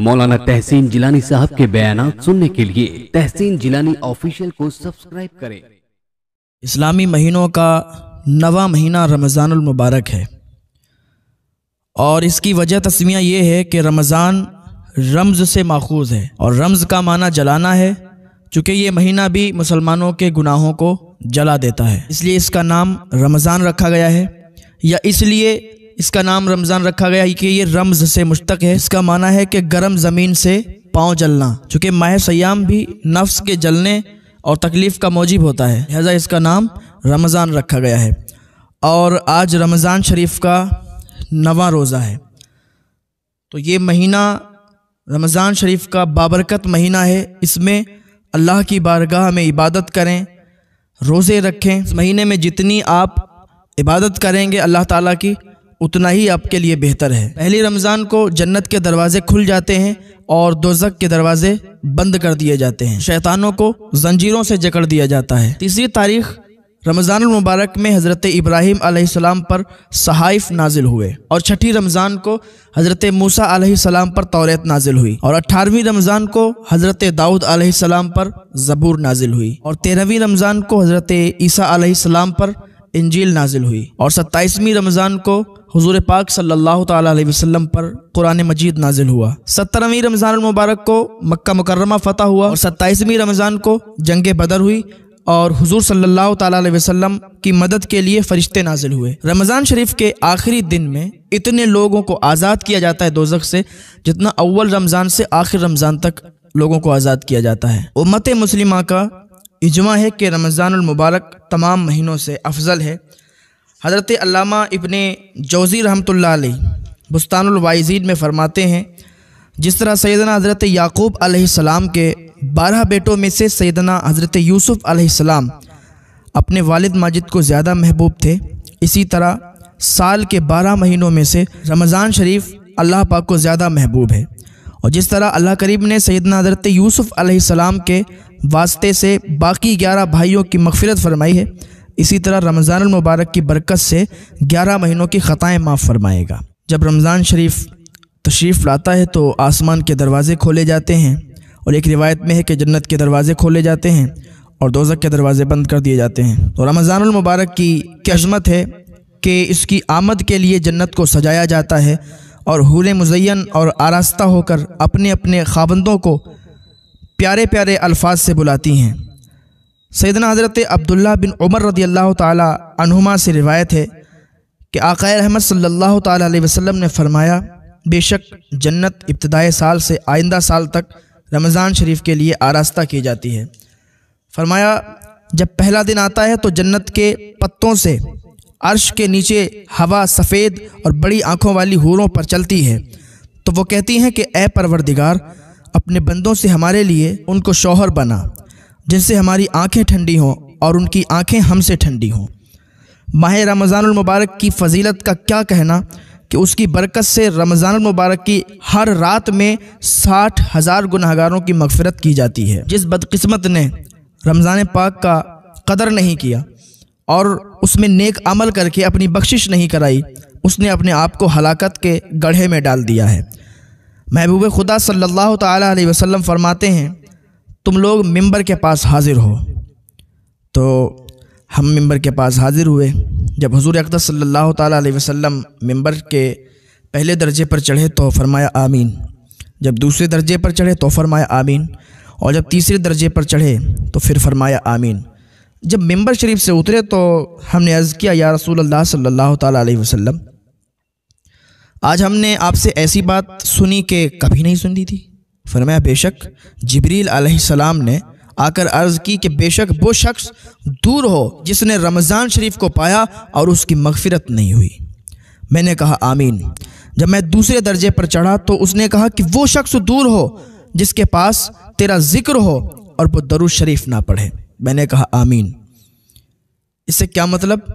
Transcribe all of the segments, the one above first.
मौलाना तहसीन जिलानी साहब के बयान सुनने के लिए तहसीन जिलानी ऑफिशियल को सब्सक्राइब करें इस्लामी महीनों का नवा महीना रमज़ानुल मुबारक है और इसकी वजह तस्मिया ये है कि रमज़ान रमज़ से माखूज है और रमज़ का माना जलाना है चूँकि ये महीना भी मुसलमानों के गुनाहों को जला देता है इसलिए इसका नाम रमज़ान रखा गया है या इसलिए इसका नाम रमज़ान रखा गया कि ये रमज से मुश्तक है इसका माना है कि गर्म ज़मीन से पाँव जलना चूँकि माह सयाम भी नफ्स के जलने और तकलीफ़ का मौजिब होता है लिहाजा इसका नाम रमज़ान रखा गया है और आज रमज़ान शरीफ का नवा रोज़ा है तो ये महीना रमज़ान शरीफ का बाबरकत महीना है इसमें अल्लाह की बारगाह में इबादत करें रोज़े रखें इस महीने में जितनी आप इबादत करेंगे अल्लाह ताला की उतना ही आपके लिए बेहतर है पहली रमज़ान को जन्नत के दरवाजे खुल जाते हैं और दोजक के दरवाजे बंद कर दिए जाते हैं शैतानों को जंजीरों से जकड़ दिया जाता है तीसरी तारीख रमज़ान मुबारक में हज़रत इब्राहिम आसमाम पर सहाइफ नाजिल हुए और छठी रमज़ान को हज़रत मूसा आसमाम पर तोरेत नाजिल हुई और अट्ठारहवीं रमज़ान को हज़रत दाऊद आसमाम पर ज़बूर नाजिल हुई और तेरहवीं रमज़ान को हज़रत ईसा आसमाम पर इंजील नाजिल हुई और सत्ताईसवीं रमज़ान को हजूर पाक सल्लल्लाहु अलैहि वसल्लम पर कुरान मजीद नाजिल हुआ सत्तरवीं रमज़ान मुबारक को मक्का मुकरमा फतह हुआ और सत्ताईसवीं रमज़ान को जंग बदर हुई और हुजूर सल्लल्लाहु अलैहि वसल्लम की मदद के लिए फरिश्ते नाजिल हुए रमज़ान शरीफ के आखिरी दिन में इतने लोगों को आज़ाद किया जाता है दोजक से जितना अव्वल रमज़ान से आखिर रमज़ान तक लोगों को आज़ाद किया जाता है उम्मत मुस्लिमा का इजमा है कि रमज़ानमबारक तमाम महीनों से अफजल है हज़रत अल्लामा इबन जोज़ी रहमतुल्लाह बुस्तानवाइजीद में फ़रमाते हैं जिस तरह सैदना हज़रत याकूब अलैहिस्सलाम के बारह बेटों में से सैदना हज़रत यूसुफ़ अलैहिस्सलाम अपने वालिद माजिद को ज़्यादा महबूब थे इसी तरह साल के बारह महीनों में से रमज़ान शरीफ अल्लाह पाक को ज़्यादा महबूब है और जिस तरह अल्लाह करीब ने सैदना हजरत यूसुफ़ अलैहिस्सलाम के वास्ते से बाकी ग्यारह भाइयों की मफफ़रत फरमाई है इसी तरह रमज़ान मुबारक की बरकत से ग्यारह महीनों की ख़ताएँ माफ़ फरमाएगा जब रमज़ान शरीफ तशरीफ़ लाता है तो आसमान के दरवाज़े खोले जाते हैं और एक रिवायत में है कि जन्नत के दरवाज़े खोले जाते हैं और दोजक के दरवाज़े बंद कर दिए जाते हैं तो रमज़ान मुबारक की अजमत है कि इसकी आमद के लिए जन्नत को सजाया जाता है और हूर मुजैन और आरास्ता होकर अपने अपने खाबंदों को प्यारे प्यारे अल्फाज से बुलाती हैं सैदना हज़रत अब्दुल्ला बिन उमर रदी अल्लाह तुमा से रिवायत है कि आकाय अहमद सल्लल्लाहु अलैहि ने फरमाया बेशक जन्नत इब्तदाई साल से आइंदा साल तक रमज़ान शरीफ के लिए आरास्ता की जाती है फरमाया जब पहला दिन आता है तो जन्नत के पत्तों से अर्श के नीचे हवा सफ़ेद और बड़ी आँखों वाली हूरों पर चलती है तो वो कहती हैं कि ए परवरदिगार अपने बंदों से हमारे लिए उनको शौहर बना जिनसे हमारी आँखें ठंडी हों और उनकी आँखें हमसे ठंडी हों माह रमज़ानमबारक की फजीलत का क्या कहना कि उसकी बरकत से रमज़ानमबारक की हर रात में साठ हज़ार गुनहगारों की मगफरत की जाती है जिस बदकस्मत ने रमज़ान पाक का कदर नहीं किया और उसमें नेक अमल करके अपनी बख्शिश नहीं कराई उसने अपने आप को हलाकत के गढ़े में डाल दिया है महबूब खुदा सल्लल्लाहु अलैहि वसल्लम फरमाते हैं तुम लोग मिंबर के पास हाज़िर हो तो हम मिंबर के पास हाज़िर हुए जब हजूर अकदर सल्लल्लाहु अलैहि वसल्लम मिंबर के पहले दर्जे पर चढ़े तो फरमाया आमीन जब दूसरे दर्जे पर चढ़े तो फरमाया आमीन और जब तीसरे दर्जे पर चढ़े तो फिर फरमाया आमीन जब मेंबर शरीफ से उतरे तो हमने अर्ज़ किया या रसूल अल्लाह सल्लल्लाहु अलैहि वसल्लम आज हमने आपसे ऐसी बात सुनी कि कभी नहीं सुनी थी फरमाया बेशक जबरील आसमाम ने आकर अर्ज़ की कि बेशक वो शख्स दूर हो जिसने रमज़ान शरीफ को पाया और उसकी मगफिरत नहीं हुई मैंने कहा आमीन जब मैं दूसरे दर्जे पर चढ़ा तो उसने कहा कि वो शख्स दूर हो जिसके पास तेरा ज़िक्र हो और वो दरुज शरीफ ना पढ़े मैंने कहा आमीन इससे क्या मतलब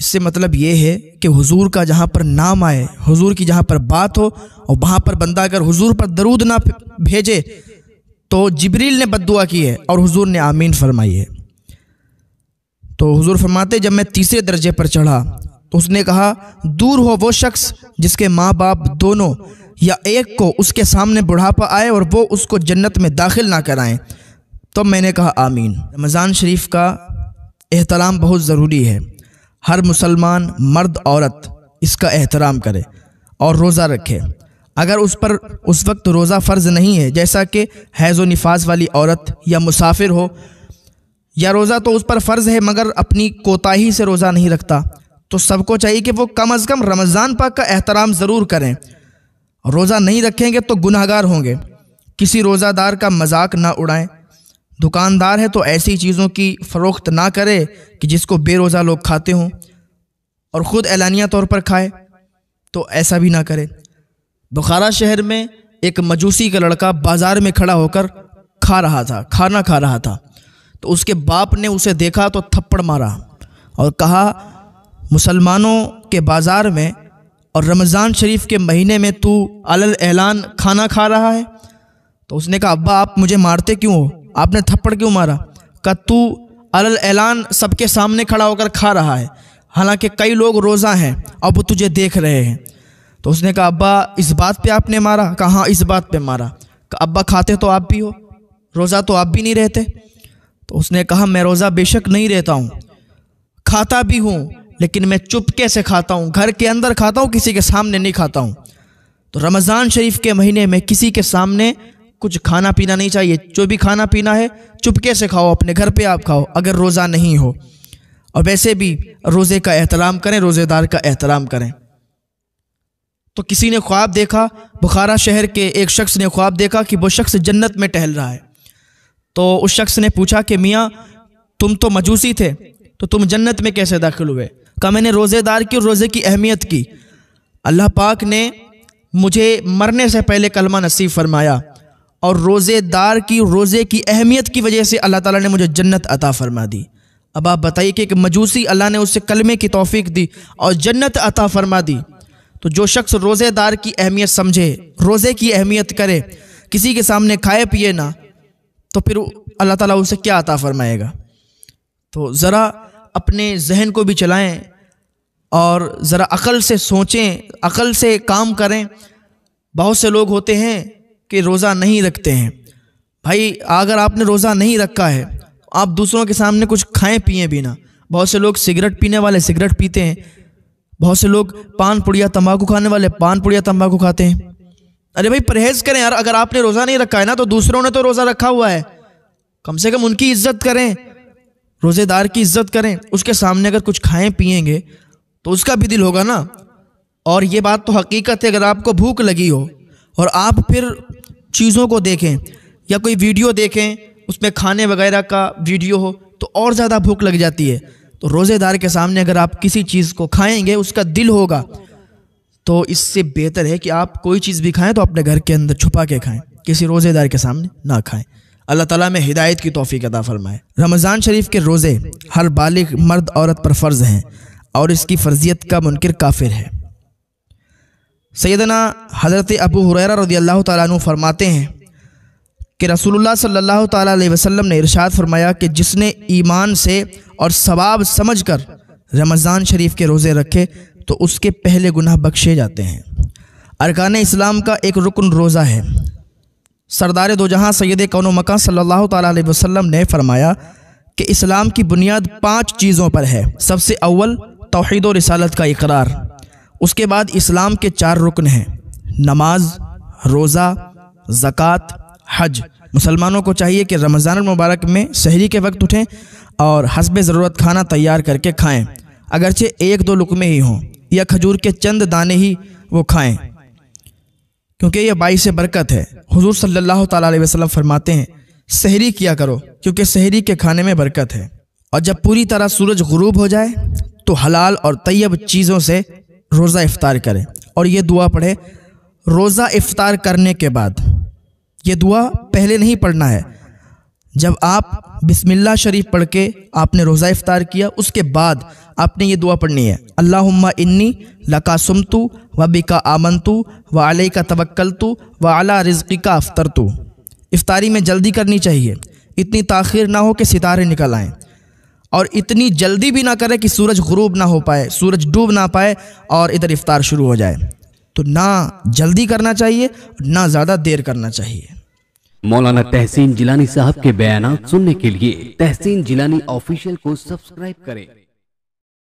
इससे मतलब ये है कि हुजूर का जहाँ पर नाम आए हुजूर की जहाँ पर बात हो और वहाँ पर बंदा अगर हुजूर पर दरूद ना भेजे तो जबरील ने बदुआ की है और हुजूर ने आमीन फरमाई है तो हुजूर फरमाते जब मैं तीसरे दर्जे पर चढ़ा तो उसने कहा दूर हो वो शख्स जिसके माँ बाप दोनों या एक को उसके सामने बुढ़ापा आए और वो उसको जन्नत में दाखिल ना कराएं तब तो मैंने कहा आमीन रमज़ान शरीफ का एहतराम बहुत ज़रूरी है हर मुसलमान मर्द औरत इसका एहतराम करे और रोज़ा रखे अगर उस पर उस वक्त रोज़ा फ़र्ज़ नहीं है जैसा कि हैज़ नफाज वाली औरत या मुसाफिर हो या रोज़ा तो उस पर फ़र्ज़ है मगर अपनी कोताही से रोज़ा नहीं रखता तो सबको चाहिए कि वो कम अज़ कम रमज़ान पाक का एहतराम ज़रूर करें रोज़ा नहीं रखेंगे तो गुनहगार होंगे किसी रोज़ादार का मजाक ना उड़ाएं दुकानदार है तो ऐसी चीज़ों की फ़रोख्त ना करे कि जिसको बेरोज़ा लोग खाते हों और ख़ुद एलानिया तौर पर खाए तो ऐसा भी ना करे बुखारा शहर में एक मजूसी का लड़का बाज़ार में खड़ा होकर खा रहा था खाना खा रहा था तो उसके बाप ने उसे देखा तो थप्पड़ मारा और कहा मुसलमानों के बाज़ार में और रमज़ान शरीफ के महीने में तू अल ऐलान खाना खा रहा है तो उसने कहा अब्बा आप मुझे मारते क्यों हो आपने थप्पड़ क्यों मारा का तू अलल ऐलान सबके सामने खड़ा होकर खा रहा है हालांकि कई लोग रोज़ा हैं अब वो तुझे देख रहे हैं तो उसने कहा अब्बा इस बात पे आपने मारा कहा हाँ इस बात पे मारा कहा अब्बा खाते तो आप भी हो रोज़ा तो आप भी नहीं रहते तो उसने कहा मैं रोज़ा बेशक नहीं रहता हूँ खाता भी हूँ लेकिन मैं चुपके से खाता हूँ घर के अंदर खाता हूँ किसी के सामने नहीं खाता हूँ तो रमज़ान शरीफ के महीने में किसी के सामने कुछ खाना पीना नहीं चाहिए जो भी खाना पीना है चुपके से खाओ अपने घर पे आप खाओ अगर रोज़ा नहीं हो और वैसे भी रोज़े का एहतराम करें रोज़ेदार का एहतराम करें तो किसी ने ख्वाब देखा बुखारा शहर के एक शख्स ने ख्वाब देखा कि वो शख्स जन्नत में टहल रहा है तो उस शख्स ने पूछा कि मियाँ तुम तो मजूसी थे तो तुम जन्नत में कैसे दाखिल हुए कहा मैंने रोज़ेदार की और रोज़े की अहमियत की अल्लाह पाक ने मुझे मरने से पहले कलमा नसीब फरमाया और रोज़ेदार की रोज़े की अहमियत की वजह से अल्लाह ताला ने मुझे जन्नत अता फरमा दी अब आप बताइए कि एक मजूसी अल्लाह ने उससे कलमे की तोफ़ी दी और जन्नत अता फरमा दी तो जो शख्स रोज़ेदार की अहमियत समझे रोज़े की अहमियत करे किसी के सामने खाए पिए ना तो फिर अल्लाह ताला उसे क्या अता फरमाएगा तो ज़रा अपने जहन को भी चलाएँ और ज़रा अकल से सोचें अकल से काम करें बहुत से लोग होते हैं कि रोज़ा नहीं रखते हैं भाई अगर आपने रोज़ा नहीं रखा है आप दूसरों के सामने कुछ खाएं पिए भी ना बहुत से लोग सिगरेट पीने वाले सिगरेट पीते हैं बहुत से लोग पान पुड़िया तंबाकू खाने वाले पान पुड़िया तंबाकू खाते हैं अरे भाई परहेज़ करें यार अगर आपने रोज़ा नहीं रखा है ना तो दूसरों ने तो रोज़ा रखा हुआ है कम से कम उनकी इज्जत करें रोज़ेदार की इज्जत करें उसके सामने अगर कुछ खाएं पिएंगे तो उसका भी दिल होगा ना और ये बात तो हकीकत है अगर आपको भूख लगी हो और आप फिर चीज़ों को देखें या कोई वीडियो देखें उसमें खाने वगैरह का वीडियो हो तो और ज़्यादा भूख लग जाती है तो रोज़ेदार के सामने अगर आप किसी चीज़ को खाएंगे उसका दिल होगा तो इससे बेहतर है कि आप कोई चीज़ भी खाएं तो अपने घर के अंदर छुपा के खाएं किसी रोज़ेदार के सामने ना खाएं अल्लाह ताला में हिदायत की तोफ़ी अदा फरमाए रमज़ान शरीफ के रोज़े हर बालिग मर्द औरत पर फ़र्ज़ हैं और इसकी फर्जियत का मुनकर काफिर है सैदना हज़रत अबू हुरैर रदी अल्लाह तु फरमाते हैं कि रसूलुल्लाह सल्लल्लाहु अलैहि वसल्लम ने इरशाद फरमाया कि जिसने ईमान से और सवाब समझकर रमज़ान शरीफ के रोज़े रखे तो उसके पहले गुनाह बख्शे जाते हैं अरकान इस्लाम का एक रुकन रोज़ा है सरदार दो जहाँ सैद कौन मकान सल्ला अलैहि ने फरमाया कि इस्लाम की बुनियाद पाँच चीज़ों पर है सबसे अव्वल तोहद रसालत का इकरार उसके बाद इस्लाम के चार रुकन हैं नमाज रोज़ा ज़क़़त हज मुसलमानों को चाहिए कि रमज़ान मुबारक में शहरी के वक्त उठें और हसब ज़रूरत खाना तैयार करके खाएँ अगरचे एक दो लुकमे ही हों या खजूर के चंद दाने ही वो खाएँ क्योंकि यह बाई से बरकत है हजूर सल्ला अलैहि फरमाते हैं शहरी किया करो क्योंकि शहरी के खाने में बरकत है और जब पूरी तरह सूरज गुरूब हो जाए तो हलाल और तैयब चीज़ों से रोज़ा इफ़ार करें और ये दुआ पढ़े रोज़ा इफ़ार करने के बाद ये दुआ पहले नहीं पढ़ना है जब आप बिस्मिल्लाह शरीफ पढ़ के आपने रोज़ा इफ़ार किया उसके बाद आपने ये दुआ पढ़नी है अल्लाह इन्नी लका सुमतु व बिका आमंतु व आलई का तो व अला रिज़ी का अफ्तरतु इफ़ारी में जल्दी करनी चाहिए इतनी ताखिर ना हो कि सितारे निकल आएँ और इतनी जल्दी भी ना करें कि सूरज गरूब ना हो पाए सूरज डूब ना पाए और इधर इफ्तार शुरू हो जाए तो ना जल्दी करना चाहिए ना ज़्यादा देर करना चाहिए मौलाना तहसीन जिलानी साहब के बयान सुनने के लिए तहसीन जिलानी ऑफिशियल को सब्सक्राइब करें